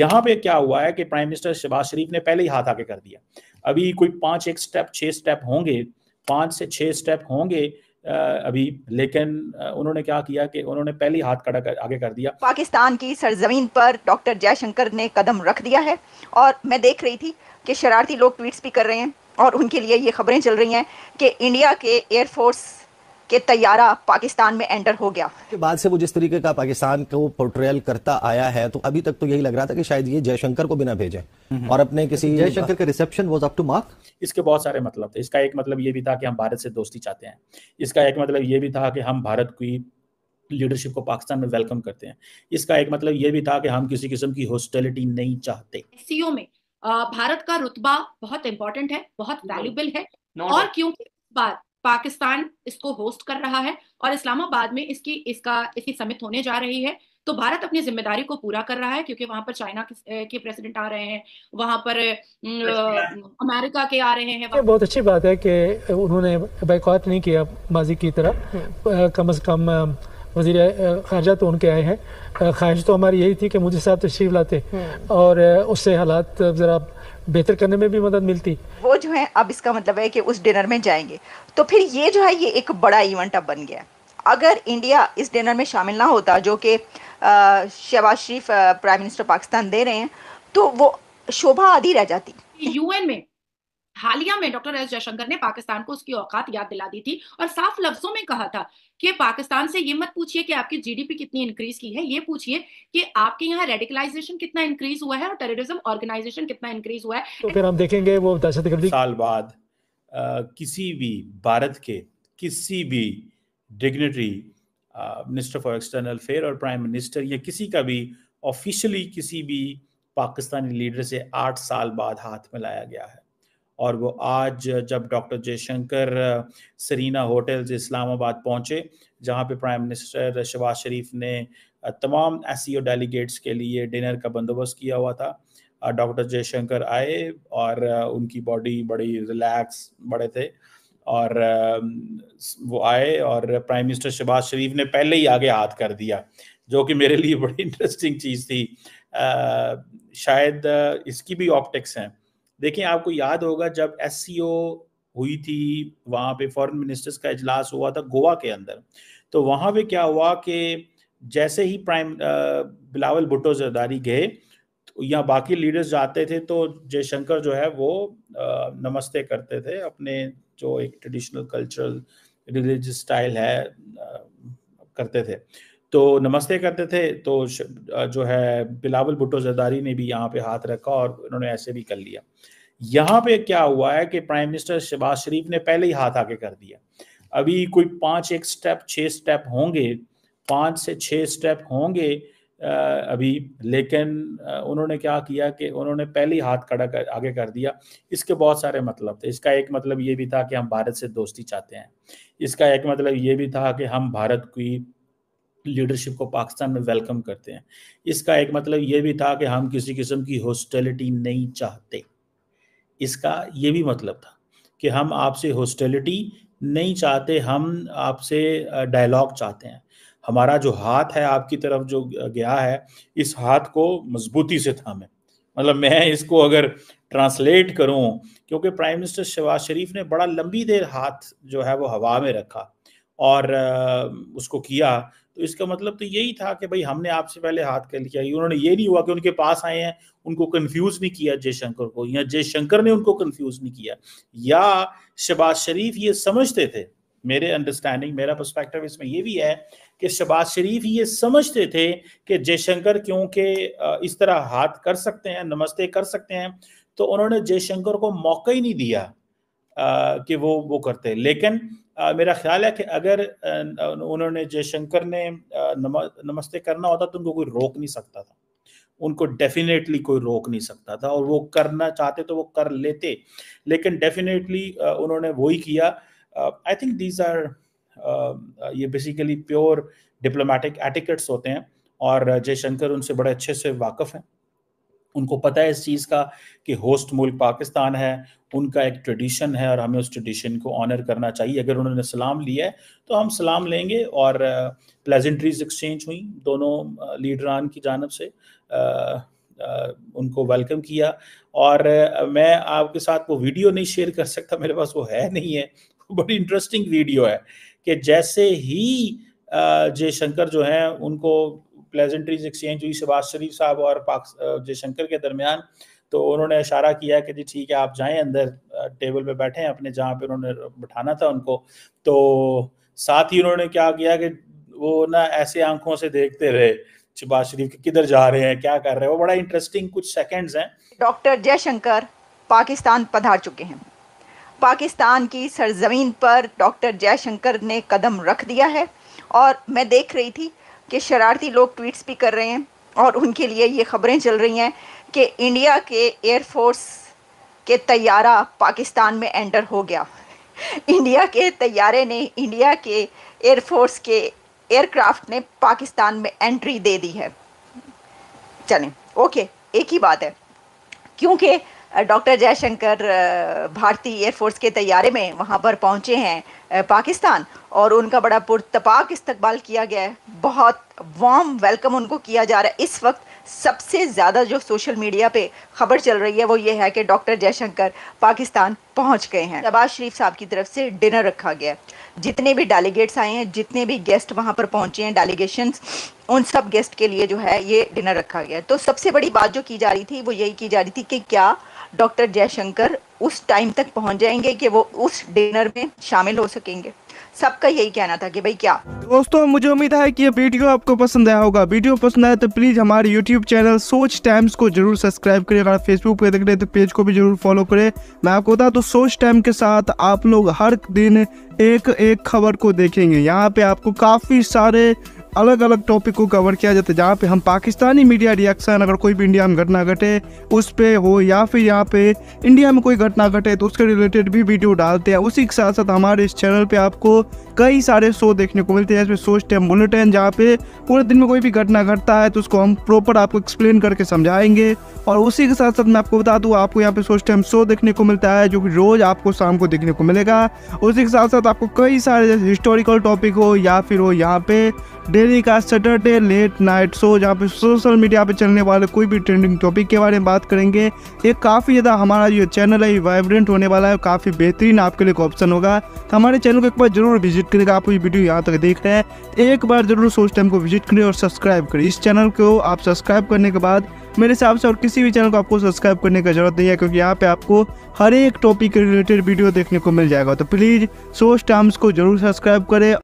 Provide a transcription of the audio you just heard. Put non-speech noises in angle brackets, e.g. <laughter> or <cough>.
यहाँ पे क्या हुआ है कि प्राइम मिनिस्टर शहबाज शरीफ ने पहले ही हाथ आगे कर दिया अभी कोई पाँच एक स्टेप छः स्टेप होंगे पाँच से छः स्टेप होंगे अभी लेकिन उन्होंने क्या किया कि उन्होंने पहले ही हाथ खड़ा कर, आगे कर दिया पाकिस्तान की सरजमीन पर डॉक्टर जयशंकर ने कदम रख दिया है और मैं देख रही थी कि शरारती लोग ट्वीट्स भी कर रहे हैं और उनके लिए ये खबरें चल रही हैं कि इंडिया के एयरफोर्स कि तैयारा पाकिस्तान में एंटर हो गया के बाद से वो जिस तरीके का पाकिस्तान को पोर्ट्रेल करता आया है तो अभी तक तो यही लग रहा था कि शायद ये जयशंकर को बिना भेजे और अपने किसी जयशंकर का reception was up to mark इसके बहुत सारे मतलब थे इसका एक मतलब ये भी था कि हम भारत से दोस्ती चाहते हैं इसका एक मतलब ये भी था कि हम भारत की लीडरशिप को पाकिस्तान में वेलकम करते हैं इसका एक मतलब ये भी था कि हम किसी किस्म की हॉस्टेलिटी नहीं चाहते सीओ में भारत का रुतबा बहुत इम्पोर्टेंट है बहुत वैल्यूबल है और क्योंकि बात पाकिस्तान इसको होस्ट कर रहा है और इस्लामाबाद में इसकी इसका इसकी समिट होने जा रही है तो भारत अपनी जिम्मेदारी को पूरा कर रहा है क्योंकि वहां पर चाइना के प्रेसिडेंट आ रहे हैं वहां पर अच्छा। अमेरिका के आ रहे हैं बहुत अच्छी बात है कि उन्होंने बैकआउट नहीं किया माजी की तरह हम्म। कम अज कम वजीर खारजा तो उनके आए हैं ख्वाहिश तो हमारी यही थी कि मुझे साहब तशरीफ लाते हम्म। और उससे हालात ज़रा बेहतर करने में भी मदद मिलती वो जो है अब इसका मतलब है कि उस डिनर में जाएंगे तो फिर ये जो है ये एक बड़ा इवेंट अब बन गया अगर इंडिया इस डिनर में शामिल ना होता जो कि शहबाज शरीफ प्राइम मिनिस्टर पाकिस्तान दे रहे हैं तो वो शोभा आधी रह जाती यूएन में हालिया में डॉक्टर एस जयशंकर ने पाकिस्तान को उसकी औकात याद दिला दी थी और साफ लफ्जों में कहा था कि पाकिस्तान से ये मत पूछिए कि आपकी जीडीपी कितनी इंक्रीज की है ये पूछिए कि आपके यहाँ रेडिकलाइजेशन कितना इंक्रीज हुआ है और टेररिज्म ऑर्गेनाइजेशन कितना इंक्रीज हुआ है तो फिर हम देखेंगे वो दहशतगर्दी साल बाद आ, किसी भी भारत के किसी भी dignitary minister for external affair और प्राइम मिनिस्टर या किसी का भी ऑफिशियली किसी भी पाकिस्तानी लीडर से आठ साल बाद हाथ मिलाया गया है और वो आज जब doctor Jaishankar Serena hotels Islamabad पहुंचे जहां पे प्राइम मिनिस्टर शहबाज शरीफ ने तमाम एस डेलीगेट्स e के लिए डिनर का बंदोबस्त किया हुआ था डॉक्टर जयशंकर आए और उनकी बॉडी बड़ी रिलैक्स बड़े थे और वो आए और प्राइम मिनिस्टर शहबाज शरीफ ने पहले ही आगे हाथ कर दिया जो कि मेरे लिए बड़ी इंटरेस्टिंग <laughs> चीज़ थी आ, शायद इसकी भी ऑप्टिक्स हैं देखिए आपको याद होगा जब एस हुई थी वहाँ पे फॉरेन मिनिस्टर्स का इजलास हुआ था गोवा के अंदर तो वहाँ पे क्या हुआ कि जैसे ही प्राइम बिलावल भुट्टो जरदारी गए तो या बाकी लीडर्स जाते थे तो जयशंकर जो है वो नमस्ते करते थे अपने जो एक ट्रेडिशनल कल्चरल रिलीजियस स्टाइल है करते थे तो नमस्ते करते थे तो जो है बिलावल भुट्टो जरदारी ने भी यहाँ पे हाथ रखा और उन्होंने ऐसे भी कर लिया यहाँ पे क्या हुआ है कि प्राइम मिनिस्टर शहबाज शरीफ ने पहले ही हाथ आगे कर दिया अभी कोई पाँच एक स्टेप छः स्टेप होंगे पाँच से छः स्टेप होंगे अभी लेकिन उन्होंने क्या किया कि उन्होंने पहले ही हाथ खड़ा कर आगे कर दिया इसके बहुत सारे मतलब थे इसका एक मतलब ये भी था कि हम भारत से दोस्ती चाहते हैं इसका एक मतलब ये भी था कि हम भारत की लीडरशिप को पाकिस्तान में वेलकम करते हैं इसका एक मतलब ये भी था कि हम किसी किस्म की हॉस्टेलिटी नहीं चाहते इसका ये भी मतलब था कि हम आपसे हॉस्टेलिटी नहीं चाहते हम आपसे डायलॉग चाहते हैं हमारा जो हाथ है आपकी तरफ जो गया है इस हाथ को मजबूती से थामे मतलब मैं इसको अगर ट्रांसलेट करूं क्योंकि प्राइम मिनिस्टर शहबाज शरीफ ने बड़ा लंबी देर हाथ जो है वो हवा में रखा और उसको किया तो इसका मतलब तो यही था कि भाई हमने आपसे पहले हाथ कर लिया उन्होंने ये नहीं हुआ कि उनके पास आए हैं उनको कंफ्यूज नहीं किया जयशंकर को या जयशंकर ने उनको कंफ्यूज नहीं किया या शबाज शरीफ ये समझते थे मेरे अंडरस्टैंडिंग मेरा पर्सपेक्टिव इसमें ये भी है कि शबाज शरीफ ये समझते थे कि जयशंकर क्योंकि इस तरह हाथ कर सकते हैं नमस्ते कर सकते हैं तो उन्होंने जयशंकर को मौका ही नहीं दिया आ, कि वो वो करते लेकिन आ, मेरा ख्याल है कि अगर उन्होंने जयशंकर ने नमस्ते करना होता तो उनको कोई रोक नहीं सकता था उनको डेफिनेटली कोई रोक नहीं सकता था और वो करना चाहते तो वो कर लेते लेकिन डेफिनेटली उन्होंने वही किया आई थिंक दीज आर ये बेसिकली प्योर डिप्लोमेटिक एटिकेट्स होते हैं और जयशंकर उनसे बड़े अच्छे से वाकफ़ हैं उनको पता है इस चीज़ का कि होस्ट मुल्क पाकिस्तान है उनका एक ट्रेडिशन है और हमें उस ट्रेडिशन को ऑनर करना चाहिए अगर उन्होंने सलाम लिया है तो हम सलाम लेंगे और प्लेजेंट्रीज एक्सचेंज हुई दोनों लीडरान की जानब से आ, उनको वेलकम किया और मैं आपके साथ वो वीडियो नहीं शेयर कर सकता मेरे पास वो है नहीं है बड़ी इंटरेस्टिंग वीडियो है कि जैसे ही जयशंकर जो हैं उनको प्लेजेंट्रीज एक्सचेंज हुई शहबाज शरीफ साहब और पाक जयशंकर के दरमियान तो उन्होंने इशारा किया कि जी ठीक है आप जाएं अंदर टेबल पे बैठे अपने जहाँ पे उन्होंने बैठाना था उनको तो साथ ही उन्होंने क्या किया कि वो ना ऐसे आंखों से देखते रहे शहबाज शरीफ किधर जा रहे हैं क्या कर रहे हैं वो बड़ा इंटरेस्टिंग कुछ सेकेंड्स हैं डॉक्टर जयशंकर पाकिस्तान पधार चुके हैं पाकिस्तान की सरजमीन पर डॉक्टर जयशंकर ने कदम रख दिया है और मैं देख रही थी कि शरारती लोग ट्वीट्स भी कर रहे हैं और उनके लिए ये खबरें चल रही हैं कि इंडिया के एयरफोर्स के तैयारा पाकिस्तान में एंटर हो गया इंडिया के तैयारे ने इंडिया के एयरफोर्स के एयरक्राफ्ट ने पाकिस्तान में एंट्री दे दी है चलें ओके एक ही बात है क्योंकि डॉक्टर जयशंकर भारतीय एयरफोर्स के तैयारे में वहाँ पर पहुँचे हैं पाकिस्तान और उनका बड़ा पुरतपाक इस्तकबाल किया गया है बहुत वार्म वेलकम उनको किया जा रहा है इस वक्त सबसे ज़्यादा जो सोशल मीडिया पे खबर चल रही है वो ये है कि डॉक्टर जयशंकर पाकिस्तान पहुंच गए हैं शबाज शरीफ साहब की तरफ से डिनर रखा गया जितने भी डेलीगेट्स आए हैं जितने भी गेस्ट वहाँ पर पहुँचे हैं डेलीगेशन उन सब गेस्ट के लिए जो है ये डिनर रखा गया तो सबसे बड़ी बात जो की जा रही थी वो यही की जा रही थी कि क्या डॉक्टर जयशंकर उस टाइम तक पहुंच जाएंगे कि वो उस डिनर में शामिल हो सकेंगे सबका यही कहना था कि भाई क्या दोस्तों मुझे उम्मीद है कि ये वीडियो आपको पसंद आया होगा वीडियो पसंद आया तो प्लीज हमारे यूट्यूब चैनल सोच टाइम्स को जरूर सब्सक्राइब करें अगर फेसबुक पे देख रहे हैं तो पेज को भी जरूर फॉलो करें मैं आपको बता तो सोच टाइम के साथ आप लोग हर दिन एक एक खबर को देखेंगे यहाँ पे आपको काफी सारे अलग अलग टॉपिक को कवर किया जाता है जहाँ पे हम पाकिस्तानी मीडिया रिएक्शन अगर कोई भी इंडिया में घटना घटे उस पर हो या फिर यहाँ पे इंडिया में कोई घटना घटे तो उसके रिलेटेड भी वीडियो डालते हैं उसी के साथ साथ हमारे इस चैनल पर आपको कई सारे शो देखने को मिलते हैं जैसे शो स्टेम बुलेटिन जहाँ पे पूरे दिन में कोई भी घटना घटता है तो उसको हम प्रॉपर आपको एक्सप्लेन करके समझाएंगे और उसी के साथ साथ मैं आपको बता दूँ आपको यहाँ पे शो स्टेम शो देखने को मिलता है जो कि रोज़ आपको शाम को देखने को मिलेगा उसी के साथ साथ आपको कई सारे जैसे हिस्टोरिकल टॉपिक हो या फिर हो यहाँ पे डेली का सैटरडे लेट नाइट शो जहाँ पे सोशल मीडिया पे चलने वाले कोई भी ट्रेंडिंग टॉपिक के बारे में बात करेंगे ये काफ़ी ज़्यादा हमारा जो चैनल है ये वाइब्रेंट होने वाला है काफ़ी बेहतरीन आपके लिए ऑप्शन होगा तो हमारे चैनल को एक बार जरूर विजिट करेगा आप ये वीडियो यहाँ तक देख रहे हैं एक बार जरूर सोच टाइम को विजिट करें और सब्सक्राइब करें इस चैनल को आप सब्सक्राइब करने के बाद मेरे हिसाब से और किसी भी चैनल को आपको सब्सक्राइब करने की जरूरत नहीं है क्योंकि यहाँ पे आपको हर एक टॉपिक के रिलेटेड वीडियो देखने को मिल जाएगा तो प्लीज़ सोच टाइम्स को जरूर सब्सक्राइब करें